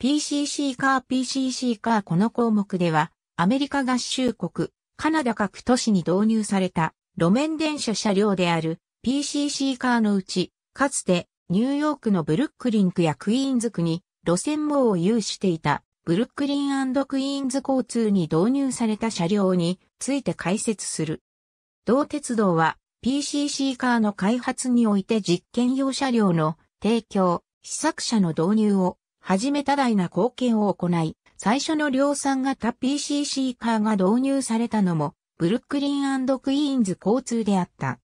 PCC カー PCC カーこの項目では、アメリカ合衆国、カナダ各都市に導入された路面電車車両である PCC カーのうち、かつてニューヨークのブルックリン区やクイーンズ区に路線網を有していたブルックリンクイーンズ交通に導入された車両について解説する。同鉄道は PCC カーの開発において実験用車両の提供、試作車の導入をじめ多大な貢献を行い、最初の量産型 PCC カーが導入されたのも、ブルックリンクイーンズ交通であった。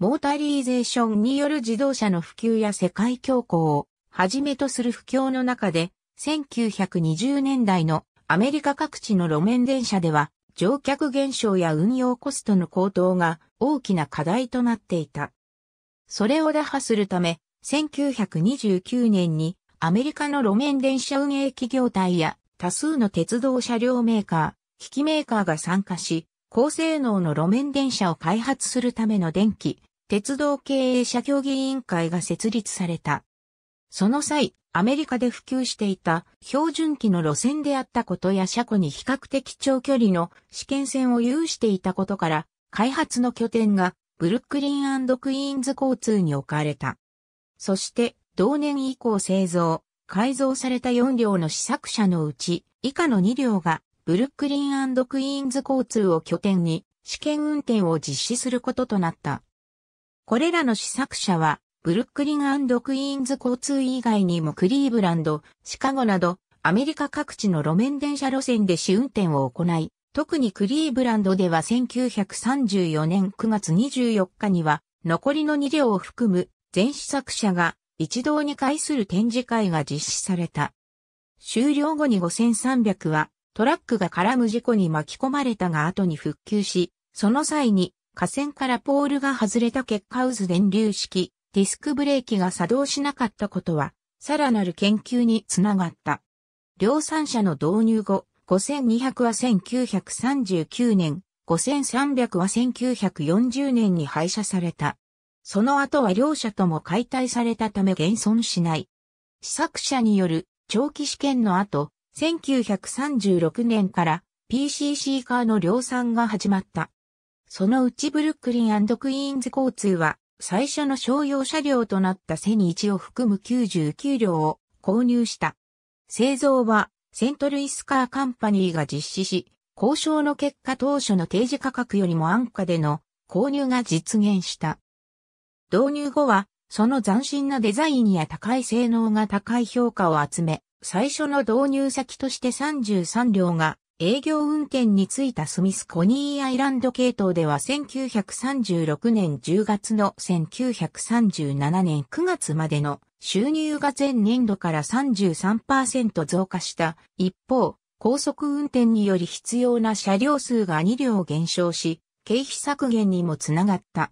モータリーゼーションによる自動車の普及や世界恐慌をはじめとする不況の中で、1920年代のアメリカ各地の路面電車では、乗客減少や運用コストの高騰が大きな課題となっていた。それを打破するため、1929年にアメリカの路面電車運営企業体や多数の鉄道車両メーカー、機器メーカーが参加し、高性能の路面電車を開発するための電気、鉄道経営者協議委員会が設立された。その際、アメリカで普及していた標準機の路線であったことや車庫に比較的長距離の試験線を有していたことから、開発の拠点がブルックリンクイーンズ交通に置かれた。そして同年以降製造、改造された4両の試作車のうち、以下の2両が、ブルックリンクイーンズ交通を拠点に、試験運転を実施することとなった。これらの試作車は、ブルックリンクイーンズ交通以外にもクリーブランド、シカゴなど、アメリカ各地の路面電車路線で試運転を行い、特にクリーブランドでは1934年9月24日には、残りの2両を含む全試作車が一堂に会する展示会が実施された。終了後に5300はトラックが絡む事故に巻き込まれたが後に復旧し、その際に架線からポールが外れた結果渦電流式ディスクブレーキが作動しなかったことは、さらなる研究につながった。量産車の導入後、5200は1939年、5300は1940年に廃車された。その後は両者とも解体されたため現存しない。試作者による長期試験の後、1936年から PCC カーの量産が始まった。そのうちブルックリンクイーンズ交通は最初の商用車両となったセニ1を含む99両を購入した。製造はセントルイスカーカンパニーが実施し、交渉の結果当初の提示価格よりも安価での購入が実現した。導入後は、その斬新なデザインや高い性能が高い評価を集め、最初の導入先として33両が営業運転についたスミスコニーアイランド系統では1936年10月の1937年9月までの収入が前年度から33%増加した一方、高速運転により必要な車両数が2両減少し、経費削減にもつながった。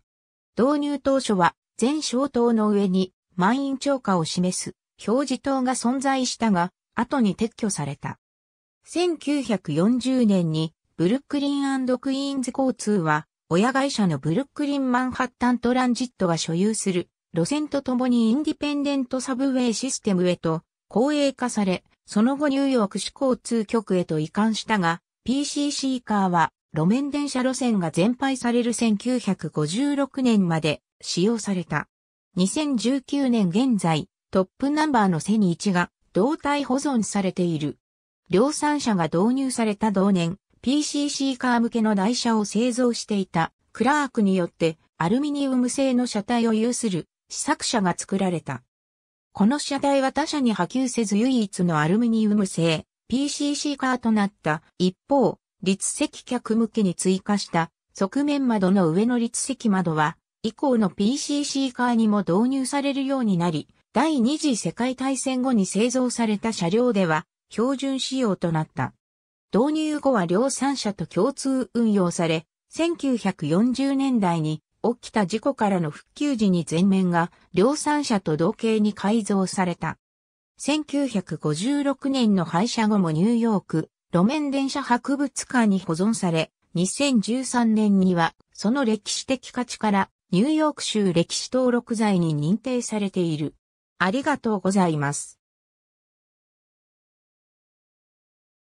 導入当初は全小灯の上に満員超過を示す表示灯が存在したが、後に撤去された。1940年にブルックリンクイーンズ交通は親会社のブルックリンマンハッタントランジットが所有する路線とともにインディペンデントサブウェイシステムへと公営化され、その後ニューヨーク市交通局へと移管したが、PCC カーは路面電車路線が全廃される1956年まで使用された。2019年現在、トップナンバーのセニ1が胴体保存されている。量産車が導入された同年、PCC カー向けの台車を製造していたクラークによってアルミニウム製の車体を有する試作車が作られた。この車体は他社に波及せず唯一のアルミニウム製 PCC カーとなった。一方、立石客向けに追加した側面窓の上の立石窓は、以降の PCC カーにも導入されるようになり、第二次世界大戦後に製造された車両では標準仕様となった。導入後は量産車と共通運用され、1940年代に起きた事故からの復旧時に全面が量産車と同型に改造された。1956年の廃車後もニューヨーク、路面電車博物館に保存され、2013年にはその歴史的価値からニューヨーク州歴史登録財に認定されている。ありがとうございます。